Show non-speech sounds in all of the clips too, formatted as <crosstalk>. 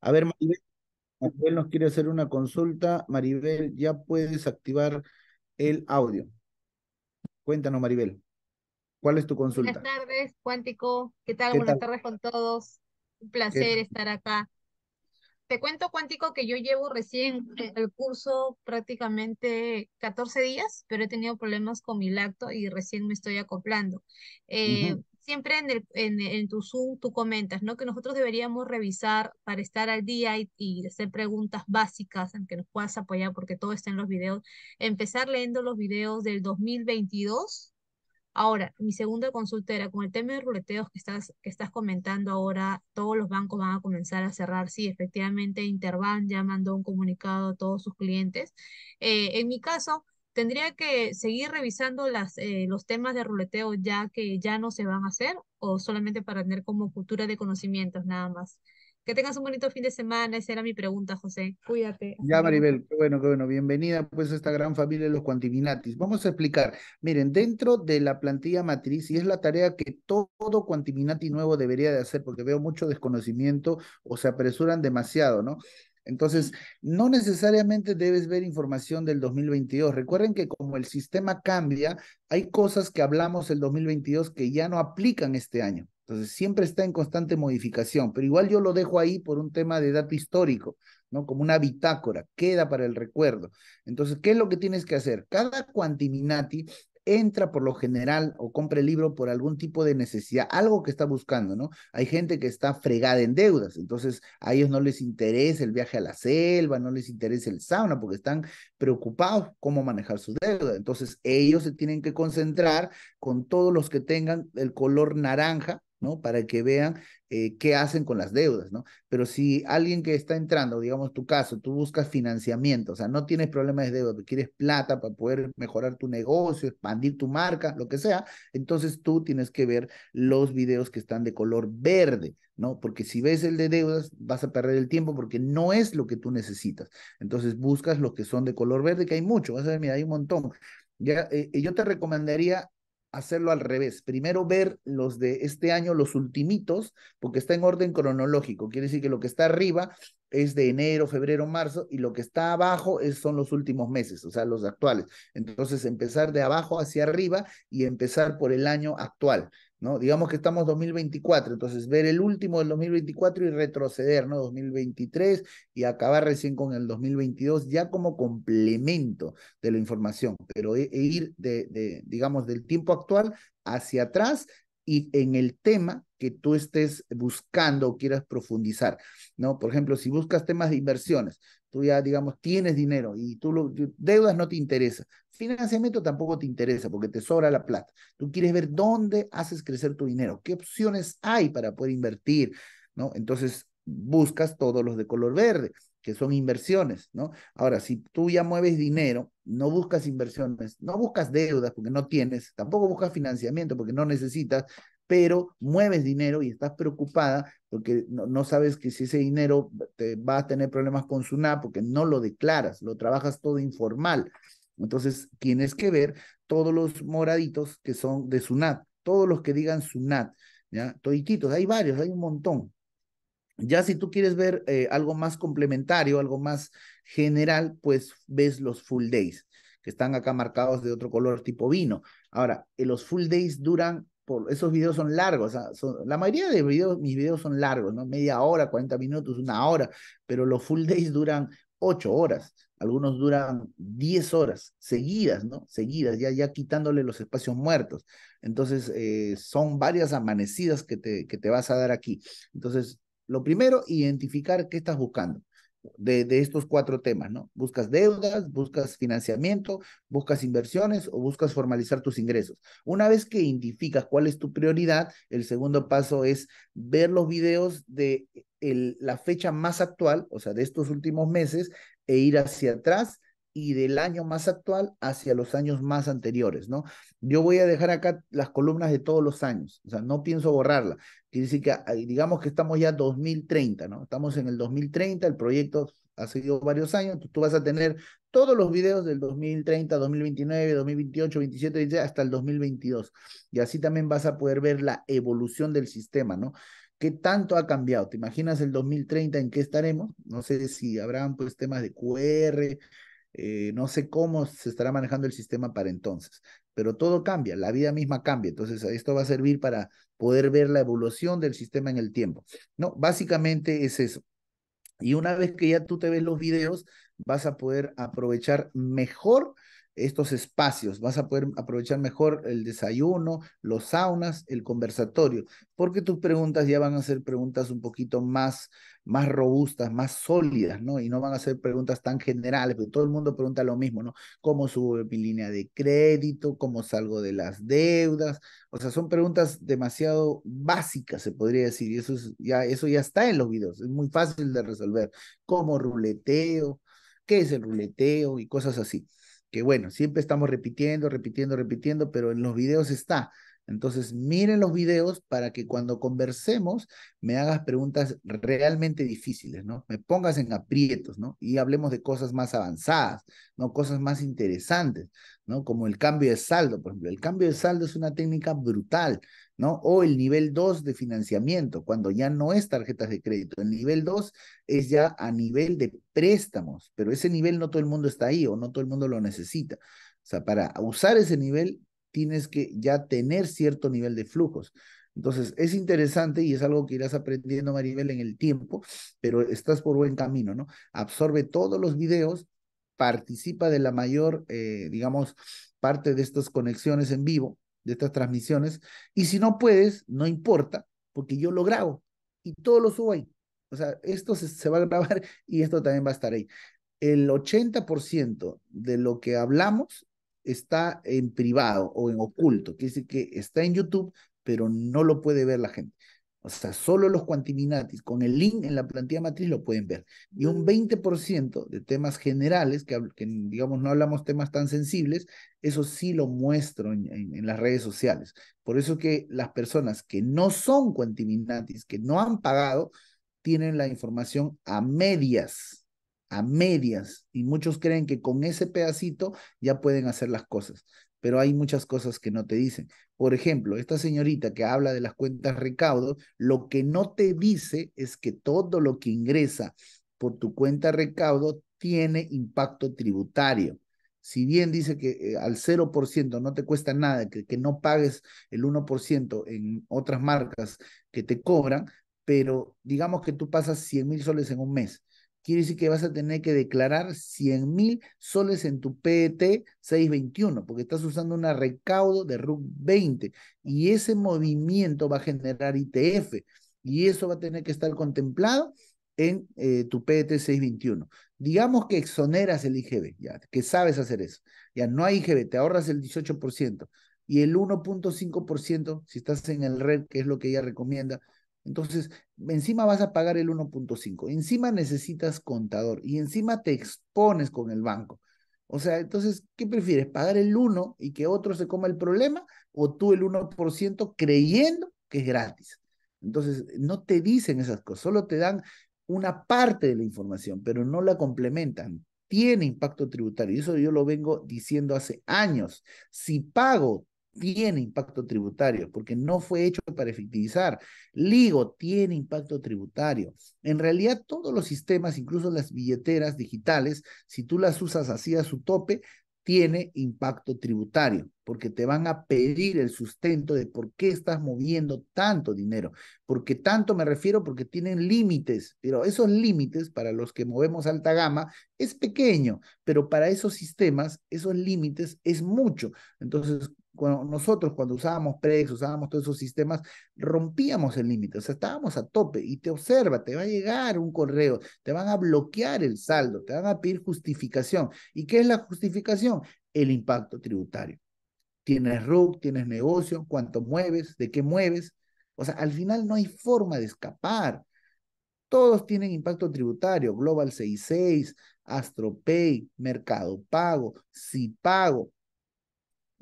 A ver, Maribel, Maribel nos quiere hacer una consulta. Maribel, ya puedes activar el audio. Cuéntanos, Maribel. ¿Cuál es tu consulta? Buenas tardes, Cuántico. ¿Qué tal? Buenas tardes con todos. Un placer estar acá. Te cuento, Cuántico, que yo llevo recién eh, el curso prácticamente 14 días, pero he tenido problemas con mi lacto y recién me estoy acoplando. Eh, siempre en, tu Zoom tú comentas, ¿no? Que nosotros deberíamos revisar para estar al día y, hacer preguntas básicas en que nos puedas apoyar porque todo está en los videos. Empezar leyendo los videos del 2022. Ahora, mi segunda consulta era con el tema de ruleteos que estás, que estás comentando ahora, todos los bancos van a comenzar a cerrar. Sí, efectivamente, Interbank ya mandó un comunicado a todos sus clientes. Eh, en mi caso, ¿Tendría que seguir revisando las, eh, los temas de ruleteo ya que ya no se van a hacer o solamente para tener como cultura de conocimientos nada más? Que tengas un bonito fin de semana, esa era mi pregunta, José. Cuídate. Ya, Maribel, qué bueno, qué bueno. Bienvenida pues a esta gran familia de los cuantiminatis. Vamos a explicar. Miren, dentro de la plantilla matriz, y es la tarea que todo cuantiminati nuevo debería de hacer, porque veo mucho desconocimiento o se apresuran demasiado, ¿no? Entonces, no necesariamente debes ver información del 2022. Recuerden que como el sistema cambia, hay cosas que hablamos el 2022 que ya no aplican este año. Entonces, siempre está en constante modificación, pero igual yo lo dejo ahí por un tema de dato histórico, ¿no? Como una bitácora, queda para el recuerdo. Entonces, ¿qué es lo que tienes que hacer? Cada cuantiminati entra por lo general o compra el libro por algún tipo de necesidad, algo que está buscando, ¿no? Hay gente que está fregada en deudas, entonces a ellos no les interesa el viaje a la selva, no les interesa el sauna, porque están preocupados cómo manejar sus deudas. Entonces ellos se tienen que concentrar con todos los que tengan el color naranja ¿no? Para que vean eh, qué hacen con las deudas, ¿no? Pero si alguien que está entrando, digamos tu caso, tú buscas financiamiento, o sea, no tienes problemas de deuda, pero quieres plata para poder mejorar tu negocio, expandir tu marca, lo que sea, entonces tú tienes que ver los videos que están de color verde, ¿no? Porque si ves el de deudas, vas a perder el tiempo porque no es lo que tú necesitas. Entonces buscas los que son de color verde, que hay mucho, vas a ver, mira, hay un montón. Ya, eh, eh, yo te recomendaría hacerlo al revés. Primero ver los de este año, los ultimitos, porque está en orden cronológico. Quiere decir que lo que está arriba es de enero, febrero, marzo, y lo que está abajo es, son los últimos meses, o sea, los actuales. Entonces, empezar de abajo hacia arriba y empezar por el año actual. ¿no? Digamos que estamos 2024, entonces ver el último del 2024 y retroceder, ¿no? 2023 y acabar recién con el 2022 ya como complemento de la información, pero e, e ir de, de, digamos, del tiempo actual hacia atrás y en el tema que tú estés buscando o quieras profundizar, ¿no? Por ejemplo, si buscas temas de inversiones, Tú ya, digamos, tienes dinero y tú deudas no te interesa. Financiamiento tampoco te interesa porque te sobra la plata. Tú quieres ver dónde haces crecer tu dinero, qué opciones hay para poder invertir, ¿no? Entonces buscas todos los de color verde, que son inversiones, ¿no? Ahora, si tú ya mueves dinero, no buscas inversiones, no buscas deudas porque no tienes, tampoco buscas financiamiento porque no necesitas, pero mueves dinero y estás preocupada porque no, sabes que si ese dinero te va a tener problemas con SUNAT porque no lo declaras, lo trabajas todo informal. Entonces, tienes que ver todos los moraditos que son de SUNAT, todos los que digan SUNAT, ¿ya? hay varios, hay un montón. Ya si tú quieres ver eh, algo más complementario, algo más general, pues ves los full days, que están acá marcados de otro color tipo vino. Ahora, eh, los full days duran esos videos son largos, la mayoría de mis videos son largos, ¿no? Media hora, 40 minutos, una hora, pero los full days duran 8 horas, algunos duran 10 horas seguidas, ¿no? Seguidas, ya, ya quitándole los espacios muertos. Entonces, eh, son varias amanecidas que te, que te vas a dar aquí. Entonces, lo primero, identificar qué estás buscando de, estos cuatro temas, ¿no? Buscas deudas, buscas financiamiento, buscas inversiones o buscas formalizar tus ingresos. Una vez que identificas cuál es tu prioridad, el segundo paso es ver los videos de la fecha más actual, o sea, de estos últimos meses, e ir hacia atrás y del año más actual hacia los años más anteriores, ¿no? Yo voy a dejar acá las columnas de todos los años, o sea, no pienso borrarla. Quiere decir que ah, digamos que estamos ya en 2030, ¿no? Estamos en el 2030, el proyecto ha seguido varios años, tú, vas a tener todos los videos del 2030, 2029, 2028, 27, ya hasta el 2022. Y así también vas a poder ver la evolución del sistema, ¿no? ¿Qué tanto ha cambiado? ¿Te imaginas el 2030 en qué estaremos? No sé si habrán pues temas de QR, eh, no sé cómo se estará manejando el sistema para entonces, pero todo cambia, la vida misma cambia, entonces esto va a servir para poder ver la evolución del sistema en el tiempo. No, básicamente es eso. Y una vez que ya tú te ves los videos, vas a poder aprovechar mejor estos espacios, vas a poder aprovechar mejor el desayuno, los saunas, el conversatorio, porque tus preguntas ya van a ser preguntas un poquito más, más robustas, más sólidas, ¿no? Y no van a ser preguntas tan generales, porque todo el mundo pregunta lo mismo, ¿no? ¿Cómo subo mi línea de crédito? ¿Cómo salgo de las deudas? O sea, son preguntas demasiado básicas, se podría decir, y eso, ya, eso ya está en los videos, es muy fácil de resolver. ¿Cómo ruleteo? ¿Qué es el ruleteo? Y cosas así que bueno, siempre estamos repitiendo, repitiendo, repitiendo, pero en los videos está. Entonces, miren los videos para que cuando conversemos me hagas preguntas realmente difíciles, ¿no? Me pongas en aprietos, ¿no? Y hablemos de cosas más avanzadas, ¿no? Cosas más interesantes, ¿no? Como el cambio de saldo, por ejemplo. El cambio de saldo es una técnica brutal ¿no? O el nivel 2 de financiamiento, cuando ya no es tarjetas de crédito. El nivel 2 es ya a nivel de préstamos, pero ese nivel no todo el mundo está ahí o no todo el mundo lo necesita. O sea, para usar ese nivel tienes que ya tener cierto nivel de flujos. Entonces, es interesante y es algo que irás aprendiendo, Maribel, en el tiempo, pero estás por buen camino, ¿no? Absorbe todos los videos, participa de la mayor, eh, digamos, parte de estas conexiones en vivo, de estas transmisiones. Y si no puedes, no importa, porque yo lo grabo y todo lo subo ahí. O sea, esto se, va a grabar <laughs> y esto también va a estar ahí. El 80% de lo que hablamos está en privado o en oculto, quiere decir que está en YouTube, pero no lo puede ver la gente. O sea, solo los cuantiminatis con el link en la plantilla matriz lo pueden ver. Y un 20% de temas generales, que, digamos no hablamos temas tan sensibles, eso sí lo muestro en, en, las redes sociales. Por eso que las personas que no son cuantiminatis, que no han pagado, tienen la información a medias, a medias. Y muchos creen que con ese pedacito ya pueden hacer las cosas pero hay muchas cosas que no te dicen. Por ejemplo, esta señorita que habla de las cuentas recaudos, lo que no te dice es que todo lo que ingresa por tu cuenta recaudo tiene impacto tributario. Si bien dice que eh, al 0% no te cuesta nada, que, que no pagues el 1% en otras marcas que te cobran, pero digamos que tú pasas 100 mil soles en un mes quiere decir que vas a tener que declarar 100.000 mil soles en tu PET 621, porque estás usando una recaudo de RUC 20 y ese movimiento va a generar ITF y eso va a tener que estar contemplado en eh, tu PET 621. Digamos que exoneras el IGB, ya, que sabes hacer eso. Ya no hay IGB, te ahorras el 18% y el 1.5%, si estás en el red, que es lo que ella recomienda, entonces, encima vas a pagar el 1.5, encima necesitas contador y encima te expones con el banco. O sea, entonces, ¿qué prefieres? ¿Pagar el 1 y que otro se coma el problema o tú el 1% creyendo que es gratis? Entonces, no te dicen esas cosas, solo te dan una parte de la información, pero no la complementan. Tiene impacto tributario y eso yo lo vengo diciendo hace años. Si pago tiene impacto tributario porque no fue hecho para efectivizar. Ligo tiene impacto tributario. En realidad todos los sistemas, incluso las billeteras digitales, si tú las usas así a su tope, tiene impacto tributario porque te van a pedir el sustento de por qué estás moviendo tanto dinero. Porque tanto me refiero porque tienen límites, pero esos límites para los que movemos alta gama es pequeño, pero para esos sistemas esos límites es mucho. Entonces, nosotros cuando usábamos Prex, usábamos todos esos sistemas, rompíamos el límite, o sea, estábamos a tope y te observa, te va a llegar un correo, te van a bloquear el saldo, te van a pedir justificación. ¿Y qué es la justificación? El impacto tributario. Tienes RUC, tienes negocio, cuánto mueves, de qué mueves. O sea, al final no hay forma de escapar. Todos tienen impacto tributario, Global 66, AstroPay, Mercado Pago, Cipago,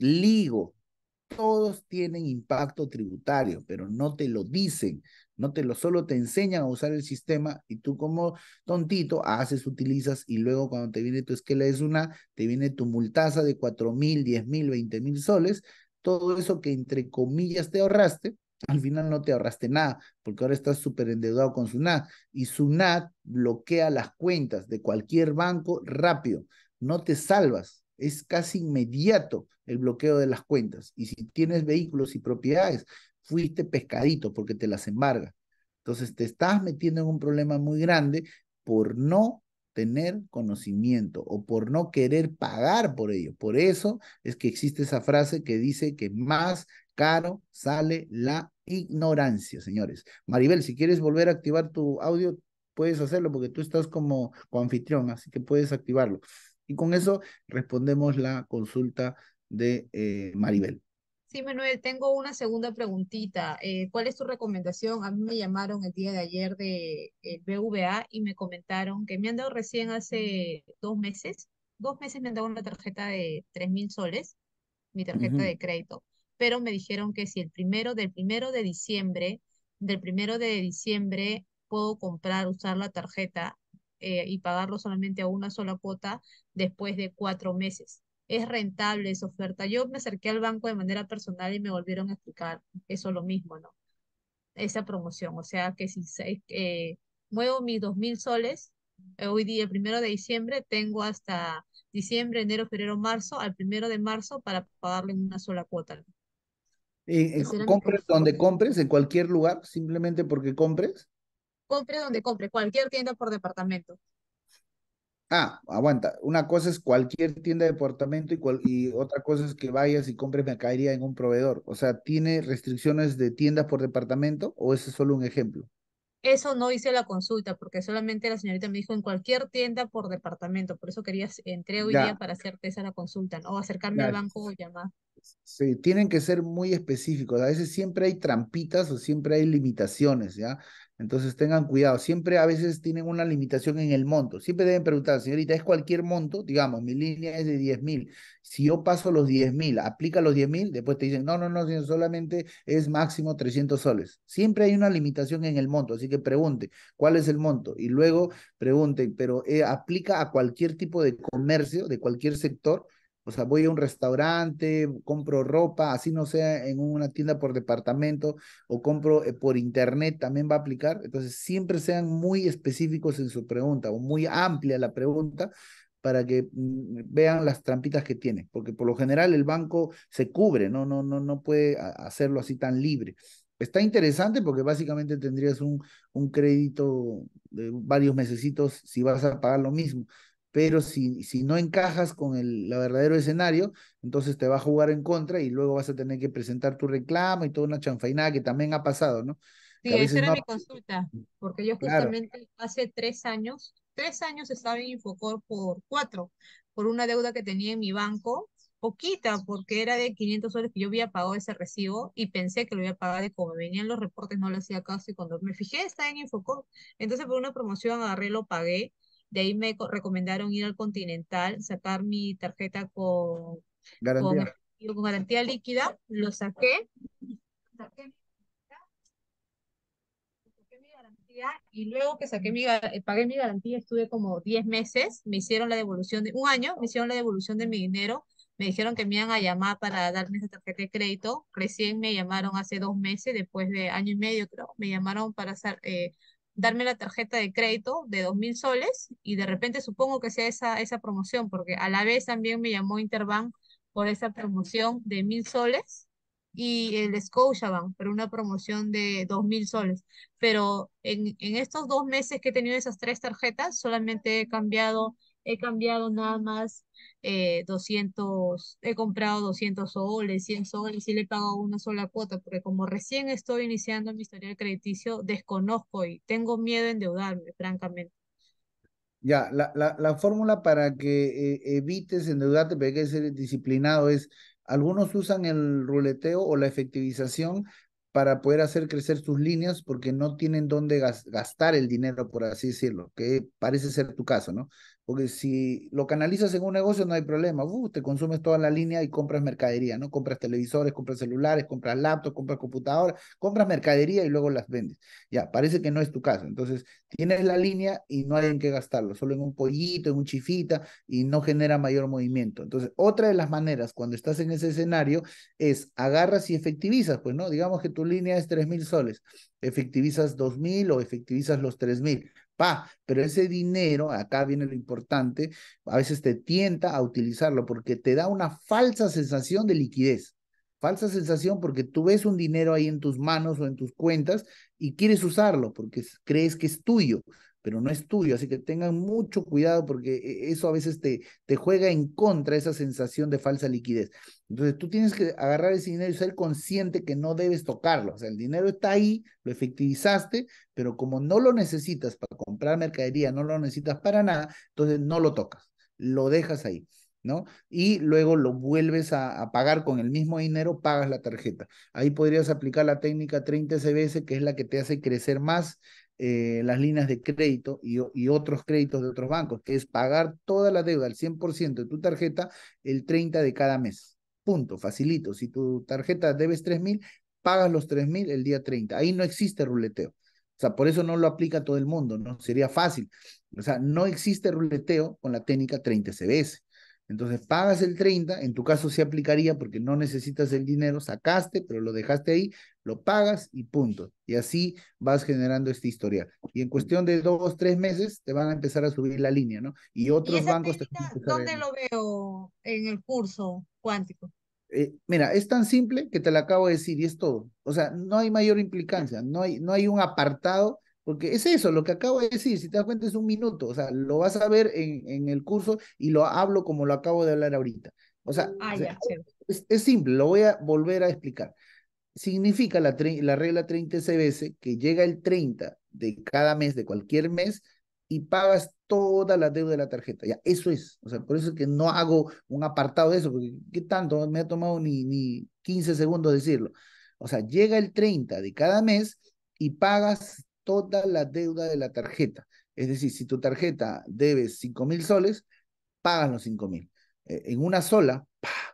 Ligo, todos tienen impacto tributario, pero no te lo dicen, no te lo, solo te enseñan a usar el sistema y tú como tontito haces, utilizas y luego cuando te viene tu esquela es una, te viene tu multaza de cuatro mil, diez mil, veinte mil soles, todo eso que entre comillas te ahorraste, al final no te ahorraste nada, porque ahora estás súper endeudado con SUNAT y SUNAT bloquea las cuentas de cualquier banco rápido, no te salvas, es casi inmediato el bloqueo de las cuentas. Y si tienes vehículos y propiedades, fuiste pescadito porque te las embarga. Entonces te estás metiendo en un problema muy grande por no tener conocimiento o por no querer pagar por ello. Por eso es que existe esa frase que dice que más caro sale la ignorancia, señores. Maribel, si quieres volver a activar tu audio, puedes hacerlo porque tú estás como, anfitrión, así que puedes activarlo. Y con eso respondemos la consulta de eh, Maribel. Sí, Manuel, tengo una segunda preguntita. Eh, ¿Cuál es tu recomendación? A mí me llamaron el día de ayer de el eh, BVA y me comentaron que me han dado recién hace dos meses, dos meses me han dado una tarjeta de tres mil soles, mi tarjeta de crédito, pero me dijeron que si el primero, del primero de diciembre, del primero de diciembre puedo comprar, usar la tarjeta, eh, y pagarlo solamente a una sola cuota después de cuatro meses. Es rentable esa oferta. Yo me acerqué al banco de manera personal y me volvieron a explicar eso lo mismo, ¿no? Esa promoción, o sea que si eh, muevo mis dos mil soles, eh, hoy día, primero de diciembre, tengo hasta diciembre, enero, febrero, marzo, al primero de marzo para pagarle en una sola cuota. compres donde compres, en cualquier lugar, simplemente porque compres compre donde compre, cualquier tienda por departamento. Ah, aguanta. Una cosa es cualquier tienda de departamento y, otra cosa es que vayas y compres me caería en un proveedor. O sea, ¿tiene restricciones de tiendas por departamento o ese es solo un ejemplo? Eso no hice la consulta porque solamente la señorita me dijo en cualquier tienda por departamento. Por eso quería, entrar hoy día para hacerte esa la consulta o acercarme al banco o llamar. Sí, tienen que ser muy específicos. A veces siempre hay trampitas o siempre hay limitaciones, ¿ya? Entonces tengan cuidado. Siempre a veces tienen una limitación en el monto. Siempre deben preguntar, señorita, ¿es cualquier monto? Digamos, mi línea es de 10 mil. Si yo paso los 10 mil, aplica los 10 mil, después te dicen, no, no, no, señor, solamente es máximo 300 soles. Siempre hay una limitación en el monto, así que pregunte, ¿cuál es el monto? Y luego pregunte, pero eh, aplica a cualquier tipo de comercio, de cualquier sector o sea, voy a un restaurante, compro ropa, así no sea en una tienda por departamento o compro eh, por internet, también va a aplicar. Entonces, siempre sean muy específicos en su pregunta o muy amplia la pregunta para que mm, vean las trampitas que tiene, porque por lo general el banco se cubre, no, no, no, no puede hacerlo así tan libre. Está interesante porque básicamente tendrías un, un crédito de varios meses si vas a pagar lo mismo, pero si, si no encajas con el verdadero escenario, entonces te va a jugar en contra y luego vas a tener que presentar tu reclamo y toda una chanfainada que también ha pasado, ¿no? Sí, esa era mi consulta, porque yo justamente hace tres años, tres años estaba en Infocor por cuatro, por una deuda que tenía en mi banco, poquita, porque era de 500 soles que yo había pagado ese recibo y pensé que lo iba a pagar de como venían los reportes no le hacía caso y cuando me fijé estaba en Infocor, entonces por una promoción agarré, lo pagué de ahí me recomendaron ir al Continental, sacar mi tarjeta con garantía, con, garantía líquida. Lo saqué, saqué y luego que saqué mi, eh, pagué mi garantía, estuve como 10 meses, me hicieron la devolución de un año, me hicieron la devolución de mi dinero, me dijeron que me iban a llamar para darme esa tarjeta de crédito, recién me llamaron hace dos meses, después de año y medio creo, me llamaron para, eh, darme la tarjeta de crédito de mil soles y de repente supongo que sea esa, esa promoción, porque a la vez también me llamó Interbank por esa promoción de mil soles y el Scotiabank por una promoción de mil soles. Pero en, en estos dos meses que he tenido esas tres tarjetas, solamente he cambiado he cambiado nada más 200, eh, he comprado 200 soles, 100 soles y le he pagado una sola cuota, porque como recién estoy iniciando mi historial crediticio, desconozco y tengo miedo a endeudarme, francamente. Ya, la, la, fórmula para que eh, evites endeudarte, pero hay que ser disciplinado, es algunos usan el ruleteo o la efectivización para poder hacer crecer sus líneas porque no tienen dónde gastar el dinero, por así decirlo, que parece ser tu caso, ¿no? Porque si lo canalizas en un negocio no hay problema. Uh, te consumes toda la línea y compras mercadería, ¿no? Compras televisores, compras celulares, compras laptops, compras computadoras, compras mercadería y luego las vendes. Ya, parece que no es tu caso. Entonces, tienes la línea y no hay en qué gastarlo, solo en un pollito, en un chifita y no genera mayor movimiento. Entonces, otra de las maneras cuando estás en ese escenario es agarras y efectivizas, pues, ¿no? Digamos que tu línea es mil soles, efectivizas mil o efectivizas los mil Pa, pero ese dinero, acá viene lo importante, a veces te tienta a utilizarlo porque te da una falsa sensación de liquidez. Falsa sensación porque tú ves un dinero ahí en tus manos o en tus cuentas y quieres usarlo porque crees que es tuyo, pero no es tuyo. Así que tengan mucho cuidado porque e, eso a veces te, te juega en contra esa sensación de falsa liquidez. Entonces tú tienes que agarrar ese dinero y ser consciente que no debes tocarlo. O sea, el dinero está ahí, lo efectivizaste, pero como no lo necesitas para comprar mercadería, no lo necesitas para nada, entonces no lo tocas, lo dejas ahí. ¿no? Y luego lo vuelves a, a, pagar con el mismo dinero, pagas la tarjeta. Ahí podrías aplicar la técnica 30 CBS, que es la que te hace crecer más eh, las líneas de crédito y, otros créditos de otros bancos, que es pagar toda la deuda al 100% de tu tarjeta el 30 de cada mes. Punto, facilito. Si tu tarjeta debes 3.000, pagas los 3.000 el día 30. Ahí no existe ruleteo. O sea, por eso no lo aplica todo el mundo, ¿no? Sería fácil. O sea, no existe ruleteo con la técnica 30 CBS. Entonces, pagas el 30, en tu caso se aplicaría porque no necesitas el dinero, sacaste, pero lo dejaste ahí, lo pagas y punto. Y así vas generando esta historia Y en cuestión de dos, tres meses, te van a empezar a subir la línea, ¿no? Y otros bancos... Te ¿Dónde lo veo en el curso cuántico? Eh, mira, es tan simple que te lo acabo de decir y es todo. O sea, no hay mayor implicancia, no hay, no hay un apartado, porque es eso, lo que acabo de decir, si te das cuenta es un minuto, o sea, lo vas a ver en, en el curso y lo hablo como lo acabo de hablar ahorita. O sea, ah, es, es simple, lo voy a volver a explicar significa la, la regla 30 CBS que llega el 30 de cada mes, de cualquier mes, y pagas toda la deuda de la tarjeta. Ya, eso es. O sea, por eso es que no hago un apartado de eso, porque ¿qué tanto? Me ha tomado ni, ni 15 segundos decirlo. O sea, llega el 30 de cada mes y pagas toda la deuda de la tarjeta. Es decir, si tu tarjeta debes 5 mil soles, pagas los 5 mil. E-, en una sola, ¡pah!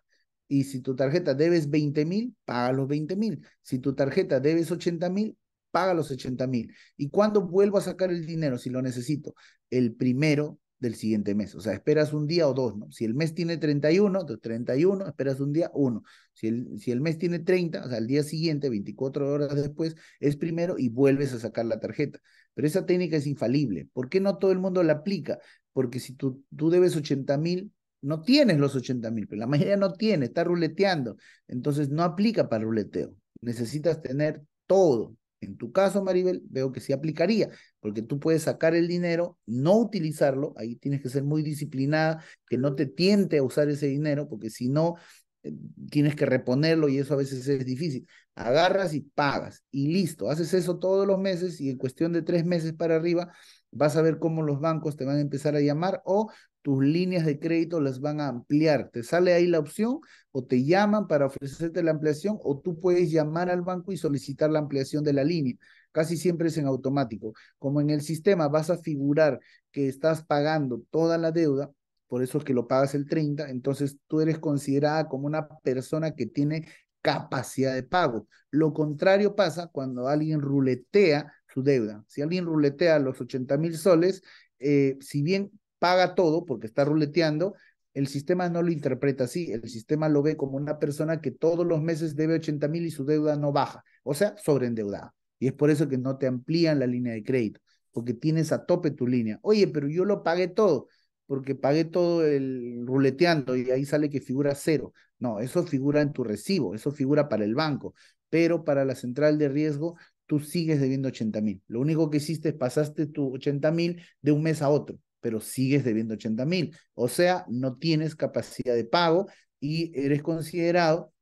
Y si tu tarjeta debes 20 mil, paga los 20 mil. Si tu tarjeta debes 80 mil, paga los 80 mil. ¿Y cuándo vuelvo a sacar el dinero si lo necesito? El primero del siguiente mes. O sea, esperas un día o dos, ¿no? Si el mes tiene 31, 31, esperas un día, uno. Si el, si el mes tiene 30, o sea, el día siguiente, 24 horas después, es primero y vuelves a sacar la tarjeta. Pero esa técnica es infalible. ¿Por qué no todo el mundo la aplica? Porque si tú, tú debes 80 mil no tienes los 80 mil, pero la mayoría no tiene, está ruleteando. Entonces no aplica para ruleteo. Necesitas tener todo. En tu caso, Maribel, veo que sí aplicaría, porque tú puedes sacar el dinero, no utilizarlo, ahí tienes que ser muy disciplinada, que no te tiente a usar ese dinero, porque si no, eh, tienes que reponerlo y eso a veces es difícil. Agarras y pagas y listo, haces eso todos los meses y en cuestión de tres meses para arriba vas a ver cómo los bancos te van a empezar a llamar o tus líneas de crédito las van a ampliar. Te sale ahí la opción o te llaman para ofrecerte la ampliación o tú puedes llamar al banco y solicitar la ampliación de la línea. Casi siempre es en automático. Como en el sistema vas a figurar que estás pagando toda la deuda, por eso es que lo pagas el 30, entonces tú eres considerada como una persona que tiene capacidad de pago. Lo contrario pasa cuando alguien ruletea su deuda. Si alguien ruletea los 80 mil soles, eh, si bien paga todo porque está ruleteando, el sistema no lo interpreta así, el sistema lo ve como una persona que todos los meses debe 80 mil y su deuda no baja, o sea, sobreendeudada. Y es por eso que no te amplían la línea de crédito, porque tienes a tope tu línea. Oye, pero yo lo pagué todo, porque pagué todo el ruleteando y ahí sale que figura cero. No, eso figura en tu recibo, eso figura para el banco, pero para la central de riesgo tú sigues debiendo 80 mil. Lo único que hiciste es pasaste tu 80 mil de un mes a otro pero sigues debiendo 80 mil. O sea, no tienes capacidad de pago y eres considerado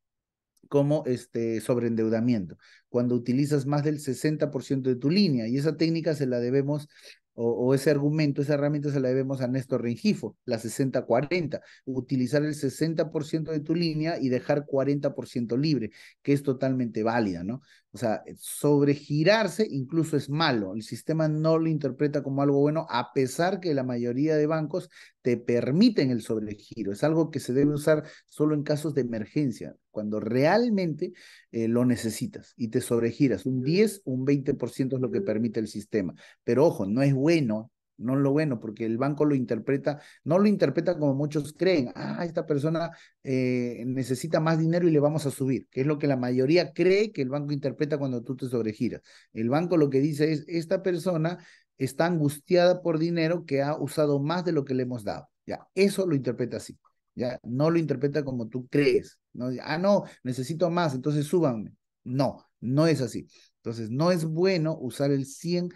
como este sobreendeudamiento, cuando utilizas más del 60% de tu línea. Y esa técnica se la debemos, o, ese argumento, esa herramienta se la debemos a Néstor Rengifo, la 60-40, utilizar el 60% de tu línea y dejar 40% libre, que es totalmente válida, ¿no? O sea, eh, sobregirarse incluso es malo. El sistema no lo interpreta como algo bueno, a pesar que la mayoría de bancos te permiten el sobregiro. Es algo que se debe usar solo en casos de emergencia, cuando realmente eh, lo necesitas y te sobregiras. Un 10, un 20% es lo que permite el sistema. Pero ojo, no es bueno no lo bueno, porque el banco lo interpreta, no lo interpreta como muchos creen, ah, esta persona eh, necesita más dinero y le vamos a subir, que es lo que la mayoría cree que el banco interpreta cuando tú te sobregiras. El banco lo que dice es, esta persona está angustiada por dinero que ha usado más de lo que le hemos dado. Ya, eso lo interpreta así. Ya, no lo interpreta como tú crees. ¿no? Ah, no, necesito más, entonces súbanme. No, no es así. Entonces, no es bueno usar el 100%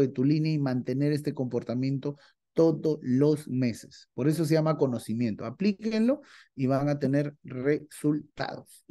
de tu línea y mantener este comportamiento todos los meses. Por eso se llama conocimiento. Aplíquenlo y van a tener resultados.